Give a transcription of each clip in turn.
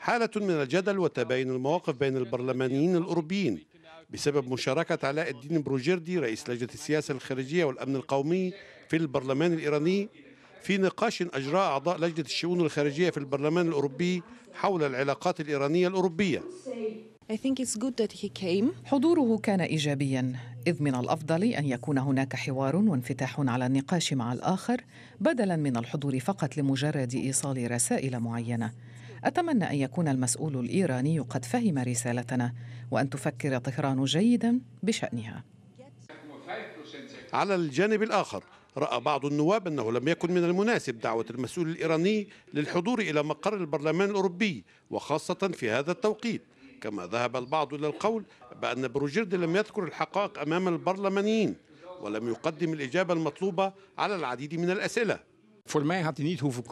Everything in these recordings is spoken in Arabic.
حالة من الجدل وتباين المواقف بين البرلمانيين الأوروبيين بسبب مشاركة علاء الدين بروجيردي رئيس لجنة السياسة الخارجية والأمن القومي في البرلمان الإيراني في نقاش أجراه أعضاء لجنة الشؤون الخارجية في البرلمان الأوروبي حول العلاقات الإيرانية الأوروبية حضوره كان إيجابيا إذ من الأفضل أن يكون هناك حوار وانفتاح على النقاش مع الآخر بدلا من الحضور فقط لمجرد إيصال رسائل معينة أتمنى أن يكون المسؤول الإيراني قد فهم رسالتنا وأن تفكر طهران جيدا بشأنها على الجانب الآخر رأى بعض النواب أنه لم يكن من المناسب دعوة المسؤول الإيراني للحضور إلى مقر البرلمان الأوروبي وخاصة في هذا التوقيت كما ذهب البعض إلى القول بأن بروجيرد لم يذكر الحقائق أمام البرلمانيين ولم يقدم الإجابة المطلوبة على العديد من الأسئلة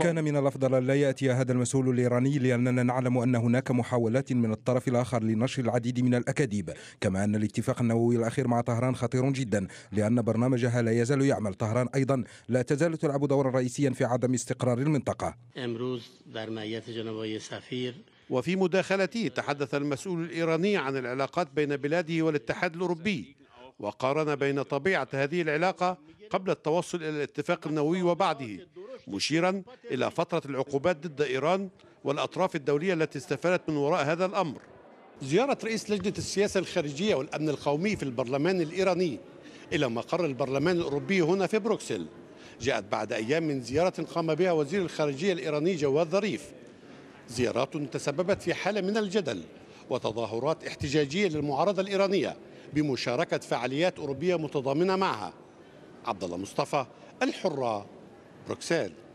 كان من الأفضل لا يأتي هذا المسؤول الإيراني لأننا نعلم أن هناك محاولات من الطرف الآخر لنشر العديد من الأكاذيب كما أن الاتفاق النووي الأخير مع طهران خطير جدا لأن برنامجها لا يزال يعمل طهران أيضا لا تزال تلعب دورا رئيسيا في عدم استقرار المنطقة وفي مداخلته تحدث المسؤول الإيراني عن العلاقات بين بلاده والاتحاد الأوروبي وقارن بين طبيعة هذه العلاقة قبل التوصل إلى الاتفاق النووي وبعده مشيرا إلى فترة العقوبات ضد إيران والأطراف الدولية التي استفادت من وراء هذا الأمر زيارة رئيس لجنة السياسة الخارجية والأمن القومي في البرلمان الإيراني إلى مقر البرلمان الأوروبي هنا في بروكسل جاءت بعد أيام من زيارة قام بها وزير الخارجية الإيراني جواد ظريف زيارات تسببت في حالة من الجدل وتظاهرات احتجاجية للمعارضة الإيرانية بمشاركة فعاليات أوروبية متضامنة معها عبد الله مصطفى الحره بروكسل